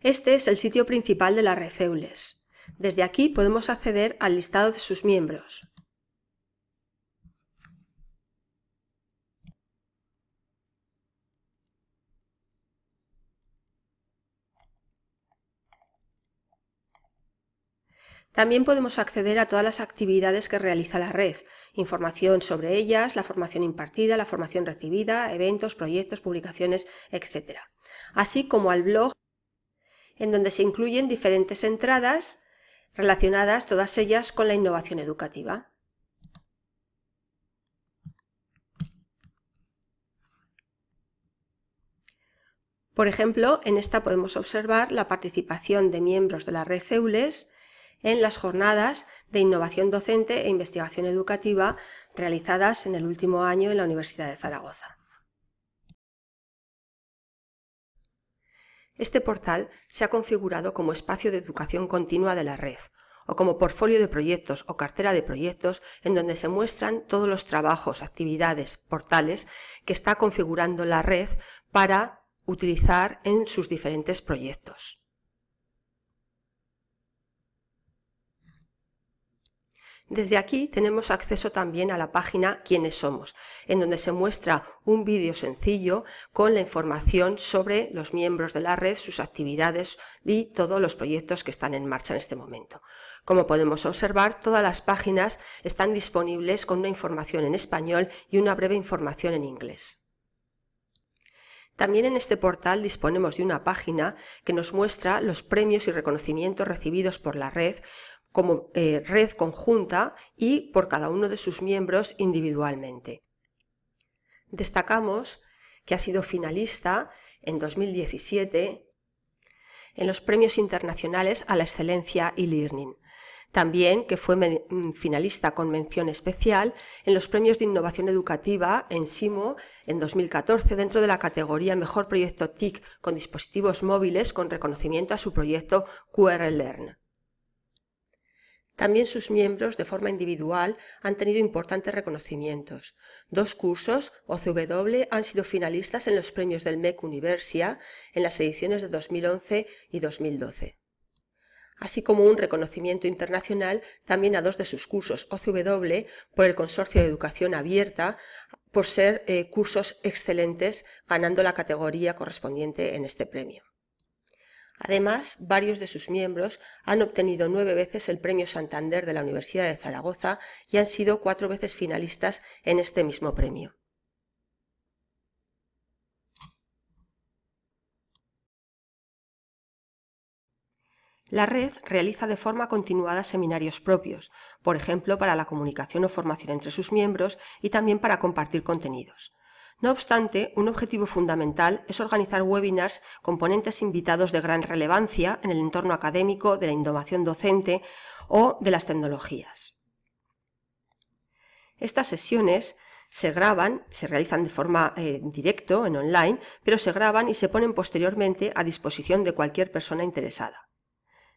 Este es el sitio principal de la red Desde aquí podemos acceder al listado de sus miembros. También podemos acceder a todas las actividades que realiza la red, información sobre ellas, la formación impartida, la formación recibida, eventos, proyectos, publicaciones, etc. Así como al blog en donde se incluyen diferentes entradas relacionadas todas ellas con la innovación educativa. Por ejemplo, en esta podemos observar la participación de miembros de la red CEULES en las jornadas de innovación docente e investigación educativa realizadas en el último año en la Universidad de Zaragoza. Este portal se ha configurado como espacio de educación continua de la red, o como portfolio de proyectos o cartera de proyectos en donde se muestran todos los trabajos, actividades, portales que está configurando la red para utilizar en sus diferentes proyectos. Desde aquí tenemos acceso también a la página Quiénes somos, en donde se muestra un vídeo sencillo con la información sobre los miembros de la red, sus actividades y todos los proyectos que están en marcha en este momento. Como podemos observar, todas las páginas están disponibles con una información en español y una breve información en inglés. También en este portal disponemos de una página que nos muestra los premios y reconocimientos recibidos por la red, como eh, red conjunta y por cada uno de sus miembros individualmente. Destacamos que ha sido finalista en 2017 en los premios internacionales a la excelencia e learning. También que fue mm, finalista con mención especial en los premios de innovación educativa en SIMO en 2014 dentro de la categoría Mejor Proyecto TIC con dispositivos móviles con reconocimiento a su proyecto QR Learn. También sus miembros, de forma individual, han tenido importantes reconocimientos. Dos cursos, OCW, han sido finalistas en los premios del MEC Universia en las ediciones de 2011 y 2012 así como un reconocimiento internacional también a dos de sus cursos, OCW por el Consorcio de Educación Abierta, por ser eh, cursos excelentes, ganando la categoría correspondiente en este premio. Además, varios de sus miembros han obtenido nueve veces el Premio Santander de la Universidad de Zaragoza y han sido cuatro veces finalistas en este mismo premio. La red realiza de forma continuada seminarios propios, por ejemplo, para la comunicación o formación entre sus miembros y también para compartir contenidos. No obstante, un objetivo fundamental es organizar webinars con ponentes invitados de gran relevancia en el entorno académico de la innovación docente o de las tecnologías. Estas sesiones se graban, se realizan de forma eh, directo, en online, pero se graban y se ponen posteriormente a disposición de cualquier persona interesada.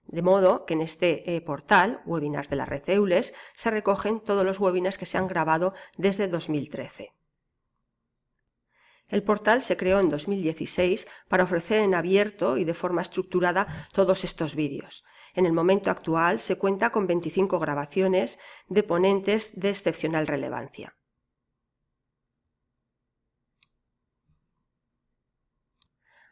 De modo que en este eh, portal, Webinars de la Red EULES, se recogen todos los webinars que se han grabado desde 2013. El portal se creó en 2016 para ofrecer en abierto y de forma estructurada todos estos vídeos. En el momento actual se cuenta con 25 grabaciones de ponentes de excepcional relevancia.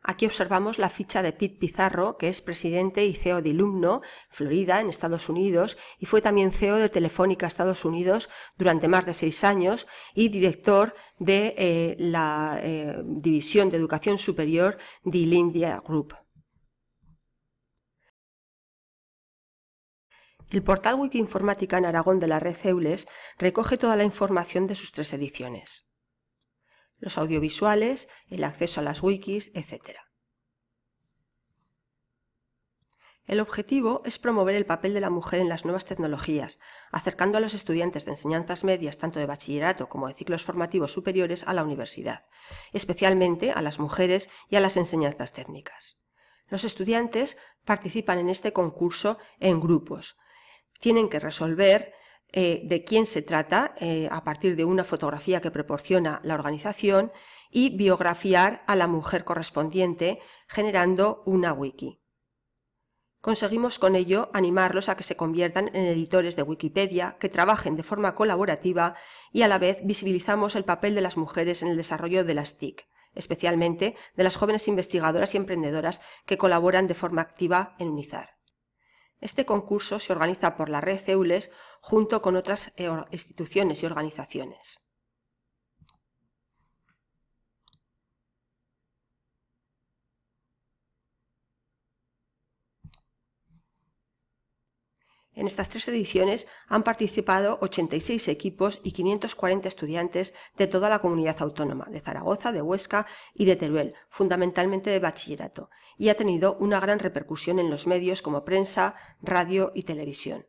Aquí observamos la ficha de Pete Pizarro, que es presidente y CEO de Ilumno, Florida, en Estados Unidos, y fue también CEO de Telefónica Estados Unidos durante más de seis años y director de eh, la eh, División de Educación Superior de Ilindia Group. El portal Wiki Informática en Aragón de la red EULES recoge toda la información de sus tres ediciones los audiovisuales, el acceso a las wikis, etc. El objetivo es promover el papel de la mujer en las nuevas tecnologías, acercando a los estudiantes de enseñanzas medias, tanto de bachillerato como de ciclos formativos superiores, a la universidad, especialmente a las mujeres y a las enseñanzas técnicas. Los estudiantes participan en este concurso en grupos. Tienen que resolver eh, de quién se trata eh, a partir de una fotografía que proporciona la organización y biografiar a la mujer correspondiente generando una wiki. Conseguimos con ello animarlos a que se conviertan en editores de Wikipedia, que trabajen de forma colaborativa y a la vez visibilizamos el papel de las mujeres en el desarrollo de las TIC, especialmente de las jóvenes investigadoras y emprendedoras que colaboran de forma activa en UNIZAR. Este concurso se organiza por la red EULES junto con otras eh, instituciones y organizaciones. En estas tres ediciones han participado 86 equipos y 540 estudiantes de toda la comunidad autónoma, de Zaragoza, de Huesca y de Teruel, fundamentalmente de bachillerato, y ha tenido una gran repercusión en los medios como prensa, radio y televisión.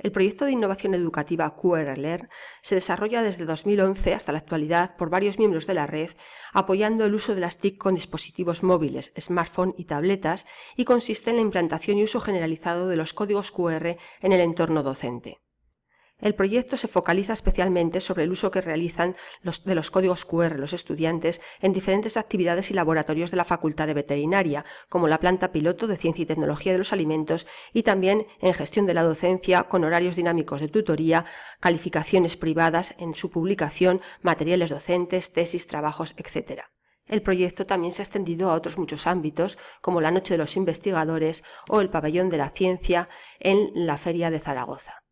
El proyecto de innovación educativa Learn se desarrolla desde 2011 hasta la actualidad por varios miembros de la red, apoyando el uso de las TIC con dispositivos móviles, smartphone y tabletas, y consiste en la implantación y uso generalizado de los códigos QR en el entorno docente. El proyecto se focaliza especialmente sobre el uso que realizan los, de los códigos QR los estudiantes en diferentes actividades y laboratorios de la Facultad de Veterinaria, como la planta piloto de Ciencia y Tecnología de los Alimentos y también en gestión de la docencia con horarios dinámicos de tutoría, calificaciones privadas en su publicación, materiales docentes, tesis, trabajos, etc. El proyecto también se ha extendido a otros muchos ámbitos, como la Noche de los Investigadores o el Pabellón de la Ciencia en la Feria de Zaragoza.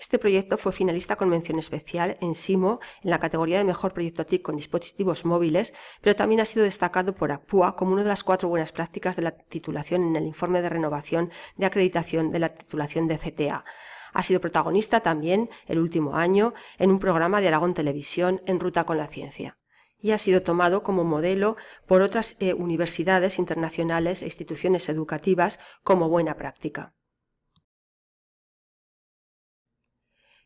Este proyecto fue finalista con mención especial en SIMO en la categoría de mejor proyecto TIC con dispositivos móviles, pero también ha sido destacado por APUA como una de las cuatro buenas prácticas de la titulación en el informe de renovación de acreditación de la titulación de CTA. Ha sido protagonista también el último año en un programa de Aragón Televisión en Ruta con la Ciencia y ha sido tomado como modelo por otras eh, universidades internacionales e instituciones educativas como buena práctica.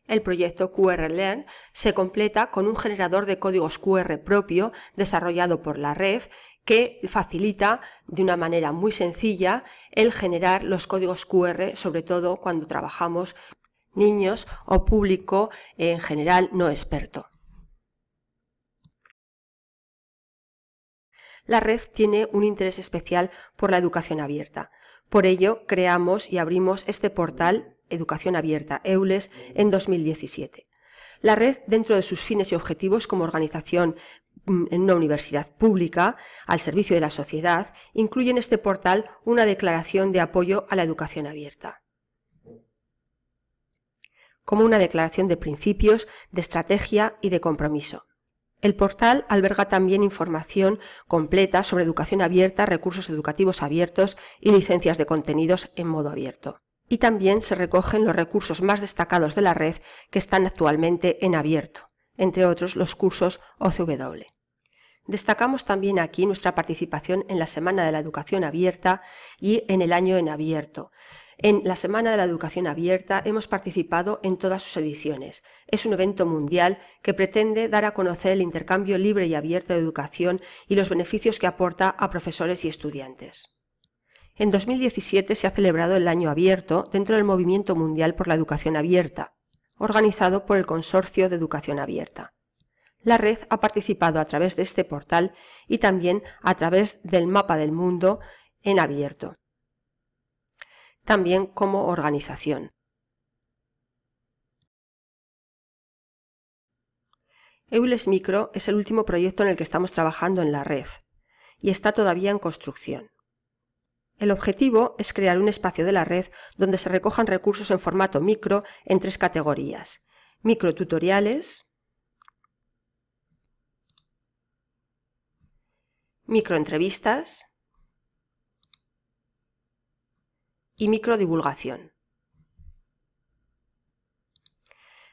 El proyecto Learn se completa con un generador de códigos QR propio desarrollado por la red que facilita de una manera muy sencilla el generar los códigos QR, sobre todo cuando trabajamos niños o público en general no experto. La red tiene un interés especial por la educación abierta. Por ello, creamos y abrimos este portal Educación Abierta, EULES, en 2017. La red, dentro de sus fines y objetivos como organización mm, en una universidad pública al servicio de la sociedad, incluye en este portal una declaración de apoyo a la educación abierta como una declaración de principios, de estrategia y de compromiso. El portal alberga también información completa sobre educación abierta, recursos educativos abiertos y licencias de contenidos en modo abierto y también se recogen los recursos más destacados de la red que están actualmente en abierto, entre otros los cursos OCW. Destacamos también aquí nuestra participación en la Semana de la Educación Abierta y en el Año en Abierto. En la Semana de la Educación Abierta hemos participado en todas sus ediciones. Es un evento mundial que pretende dar a conocer el intercambio libre y abierto de educación y los beneficios que aporta a profesores y estudiantes. En 2017 se ha celebrado el Año Abierto dentro del Movimiento Mundial por la Educación Abierta, organizado por el Consorcio de Educación Abierta. La red ha participado a través de este portal y también a través del mapa del mundo en abierto, también como organización. Eules Micro es el último proyecto en el que estamos trabajando en la red y está todavía en construcción. El objetivo es crear un espacio de la red donde se recojan recursos en formato micro en tres categorías. Microtutoriales, microentrevistas y microdivulgación.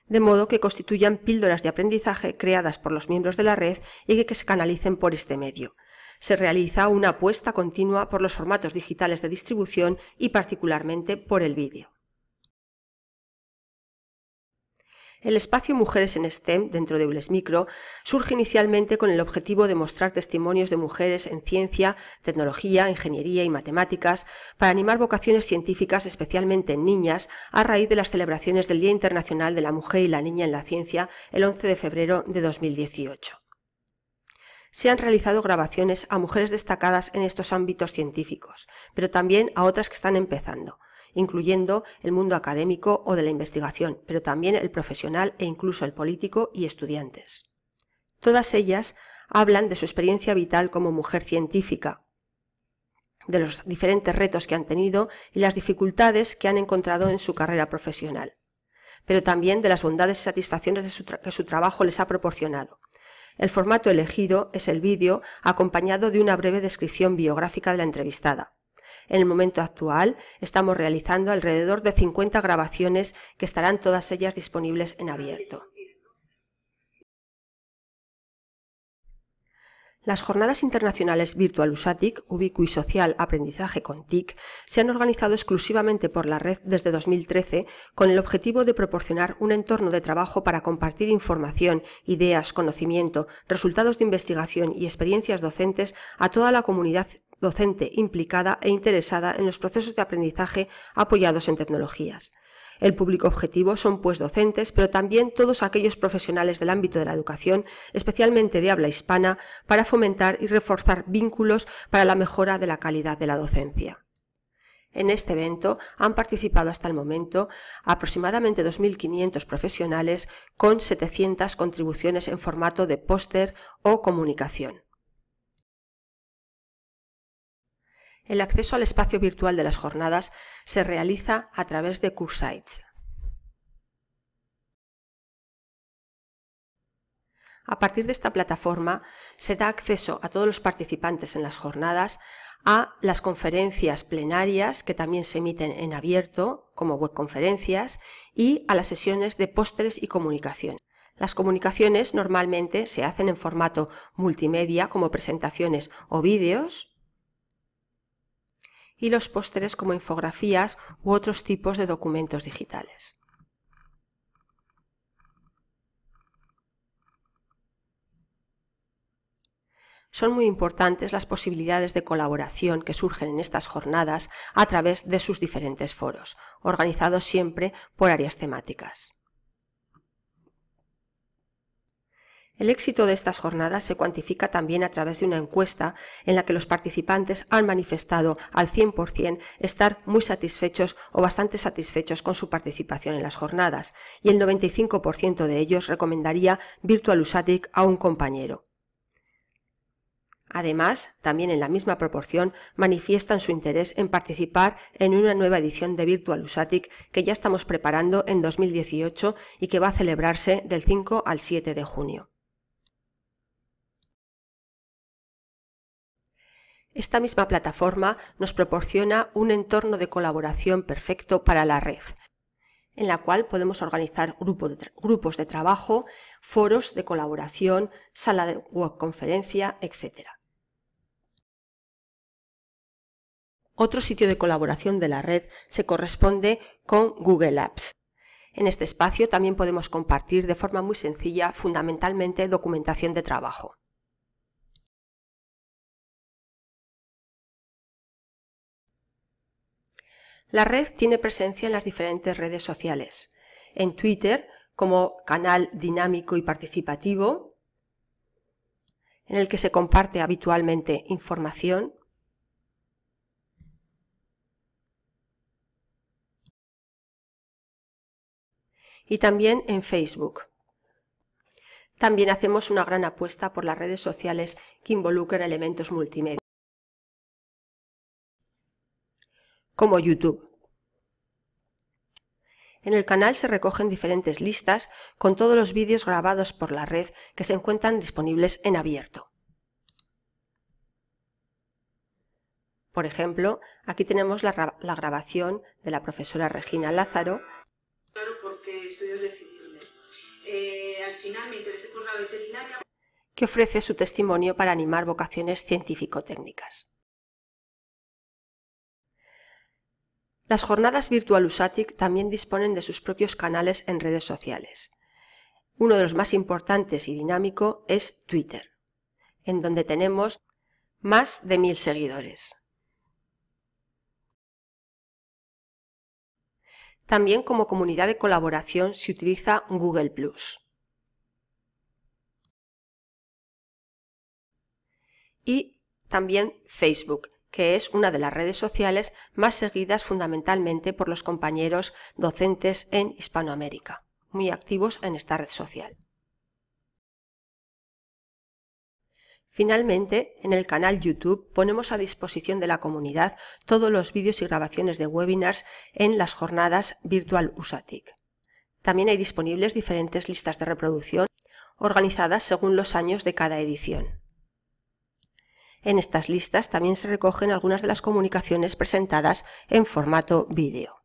de modo que constituyan píldoras de aprendizaje creadas por los miembros de la red y que se canalicen por este medio, se realiza una apuesta continua por los formatos digitales de distribución y particularmente por el vídeo. El espacio Mujeres en STEM dentro de ULES Micro surge inicialmente con el objetivo de mostrar testimonios de mujeres en ciencia, tecnología, ingeniería y matemáticas para animar vocaciones científicas especialmente en niñas a raíz de las celebraciones del Día Internacional de la Mujer y la Niña en la Ciencia el 11 de febrero de 2018 se han realizado grabaciones a mujeres destacadas en estos ámbitos científicos, pero también a otras que están empezando, incluyendo el mundo académico o de la investigación, pero también el profesional e incluso el político y estudiantes. Todas ellas hablan de su experiencia vital como mujer científica, de los diferentes retos que han tenido y las dificultades que han encontrado en su carrera profesional, pero también de las bondades y satisfacciones que su trabajo les ha proporcionado, el formato elegido es el vídeo acompañado de una breve descripción biográfica de la entrevistada. En el momento actual estamos realizando alrededor de 50 grabaciones que estarán todas ellas disponibles en abierto. Las jornadas internacionales Virtual USATIC, Ubicu Social Aprendizaje con TIC se han organizado exclusivamente por la red desde 2013 con el objetivo de proporcionar un entorno de trabajo para compartir información, ideas, conocimiento, resultados de investigación y experiencias docentes a toda la comunidad docente implicada e interesada en los procesos de aprendizaje apoyados en tecnologías. El público objetivo son pues docentes, pero también todos aquellos profesionales del ámbito de la educación, especialmente de habla hispana, para fomentar y reforzar vínculos para la mejora de la calidad de la docencia. En este evento han participado hasta el momento aproximadamente 2.500 profesionales con 700 contribuciones en formato de póster o comunicación. El acceso al espacio virtual de las jornadas se realiza a través de Cursites. A partir de esta plataforma se da acceso a todos los participantes en las jornadas a las conferencias plenarias que también se emiten en abierto como webconferencias y a las sesiones de pósteres y comunicaciones. Las comunicaciones normalmente se hacen en formato multimedia como presentaciones o vídeos y los pósteres como infografías u otros tipos de documentos digitales. Son muy importantes las posibilidades de colaboración que surgen en estas jornadas a través de sus diferentes foros, organizados siempre por áreas temáticas. El éxito de estas jornadas se cuantifica también a través de una encuesta en la que los participantes han manifestado al 100% estar muy satisfechos o bastante satisfechos con su participación en las jornadas, y el 95% de ellos recomendaría Virtual Usatic a un compañero. Además, también en la misma proporción manifiestan su interés en participar en una nueva edición de Virtual Usatic que ya estamos preparando en 2018 y que va a celebrarse del 5 al 7 de junio. Esta misma plataforma nos proporciona un entorno de colaboración perfecto para la red, en la cual podemos organizar grupos de trabajo, foros de colaboración, sala de conferencia, etc. Otro sitio de colaboración de la red se corresponde con Google Apps. En este espacio también podemos compartir de forma muy sencilla fundamentalmente documentación de trabajo. La red tiene presencia en las diferentes redes sociales. En Twitter, como canal dinámico y participativo, en el que se comparte habitualmente información, y también en Facebook. También hacemos una gran apuesta por las redes sociales que involucran elementos multimedia. como YouTube. En el canal se recogen diferentes listas con todos los vídeos grabados por la red que se encuentran disponibles en abierto. Por ejemplo, aquí tenemos la, grabación de la profesora Regina Lázaro. Que ofrece su testimonio para animar vocaciones científico-técnicas. Las jornadas Virtual USATIC también disponen de sus propios canales en redes sociales. Uno de los más importantes y dinámico es Twitter, en donde tenemos más de mil seguidores. También como comunidad de colaboración se utiliza Google ⁇ y también Facebook, que es una de las redes sociales más seguidas fundamentalmente por los compañeros docentes en Hispanoamérica, muy activos en esta red social. Finalmente, en el canal YouTube ponemos a disposición de la comunidad todos los vídeos y grabaciones de webinars en las jornadas Virtual USATIC. También hay disponibles diferentes listas de reproducción organizadas según los años de cada edición. En estas listas también se recogen algunas de las comunicaciones presentadas en formato vídeo.